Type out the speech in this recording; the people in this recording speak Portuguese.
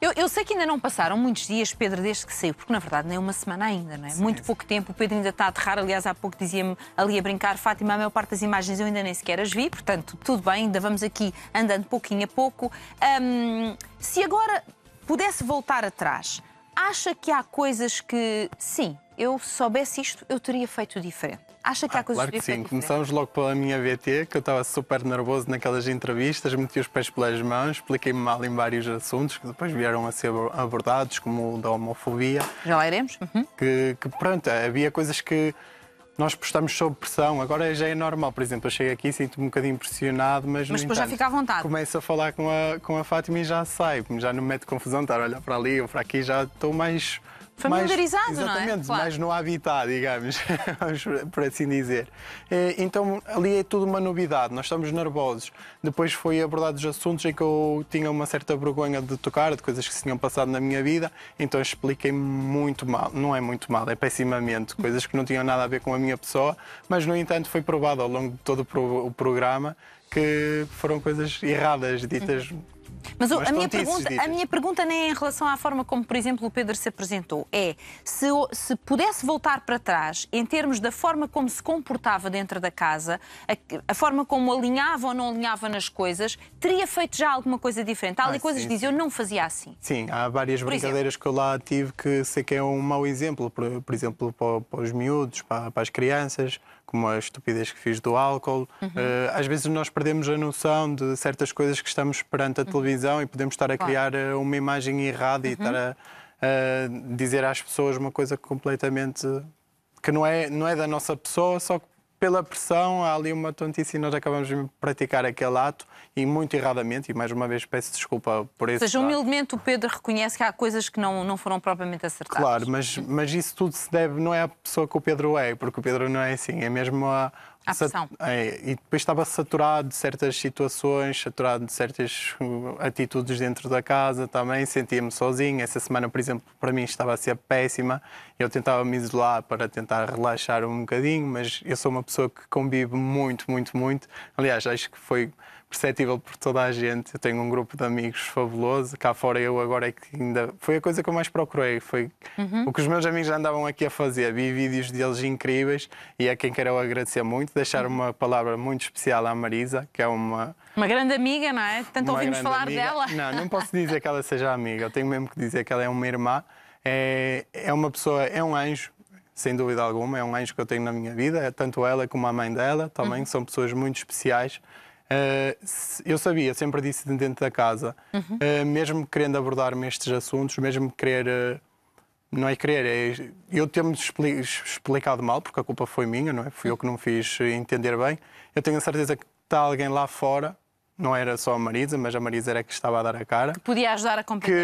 Eu, eu, sei que ainda não passaram muitos dias, Pedro, desde que saiu, porque na verdade nem uma semana ainda, não é? Sim, Muito sim. pouco tempo, o Pedro ainda está a aterrar, aliás, há pouco dizia-me ali a brincar, Fátima, a maior parte das imagens eu ainda nem sequer as vi, portanto, tudo bem, ainda vamos aqui andando pouquinho a pouco. Um, se agora pudesse voltar atrás, Acha que há coisas que, sim, eu soubesse isto, eu teria feito diferente? Acha que há ah, coisas claro que sim. Começámos logo pela minha VT, que eu estava super nervoso naquelas entrevistas, meti os pés pelas mãos, expliquei-me mal em vários assuntos que depois vieram a ser abordados, como o da homofobia. Já lá iremos. Uhum. Que, que, pronto, havia coisas que nós postamos sob pressão, agora já é normal. Por exemplo, eu chego aqui, sinto-me um bocadinho impressionado, mas. Mas depois entanto, já fica à vontade. Começo a falar com a, com a Fátima e já saio, já não me mete confusão, estar a olhar para ali ou para aqui, já estou mais Familiarizado, mais, exatamente, não é? Claro. mais no habitat, digamos, por assim dizer. Eh, então ali é tudo uma novidade, nós estamos nervosos. Depois foi abordados assuntos em que eu tinha uma certa vergonha de tocar, de coisas que se tinham passado na minha vida, então expliquei muito mal, não é muito mal, é pessimamente, coisas que não tinham nada a ver com a minha pessoa, mas no entanto foi provado ao longo de todo o programa que foram coisas erradas, ditas. Uhum. Mas, mas a, minha pergunta, a minha pergunta nem é em relação à forma como, por exemplo, o Pedro se apresentou. É se, se pudesse voltar para trás, em termos da forma como se comportava dentro da casa, a, a forma como alinhava ou não alinhava nas coisas, teria feito já alguma coisa diferente. Há ali ah, coisas que dizia, eu não fazia assim. Sim, há várias por brincadeiras exemplo. que eu lá tive que sei que é um mau exemplo, por, por exemplo, para, para os miúdos, para, para as crianças como a estupidez que fiz do álcool. Uhum. Uh, às vezes nós perdemos a noção de certas coisas que estamos perante a uhum. televisão e podemos estar a criar eh, uma imagem errada uhum. e estar a, a dizer às pessoas uma coisa completamente que não é, não é da nossa pessoa, só que pela pressão, há ali uma tontice e nós acabamos de praticar aquele ato e muito erradamente, e mais uma vez peço desculpa por isso. Ou seja, humildemente o Pedro reconhece que há coisas que não, não foram propriamente acertadas. Claro, mas, mas isso tudo se deve, não é a pessoa que o Pedro é, porque o Pedro não é assim, é mesmo a, à pressão. É, e depois estava saturado de certas situações, saturado de certas hum, atitudes dentro da casa também, sentia-me sozinho. Essa semana, por exemplo, para mim estava a ser péssima. Eu tentava me isolar para tentar relaxar um bocadinho, mas eu sou uma pessoa que convive muito, muito, muito. Aliás, acho que foi perceptível por toda a gente. Eu tenho um grupo de amigos fabuloso. Cá fora eu agora é que ainda. Foi a coisa que eu mais procurei. Foi uhum. o que os meus amigos já andavam aqui a fazer. Vi vídeos deles incríveis e a quem quero agradecer muito. Deixar uhum. uma palavra muito especial à Marisa, que é uma. Uma grande amiga, não é? Tanto uma ouvimos falar amiga. dela. Não, não posso dizer que ela seja amiga. Eu tenho mesmo que dizer que ela é uma irmã. É, é uma pessoa, é um anjo, sem dúvida alguma. É um anjo que eu tenho na minha vida. É tanto ela como a mãe dela também uhum. são pessoas muito especiais. Eh, eu sabia, sempre disse dentro da casa, uhum. uh, mesmo querendo abordar-me estes assuntos, mesmo querer. Uh, não é querer, é eu tenho me expli explicado mal, porque a culpa foi minha, não é? Fui eu que não fiz entender bem. Eu tenho a certeza que está alguém lá fora, não era só a Marisa, mas a Marisa era que estava a dar a cara. Que podia ajudar a compreender.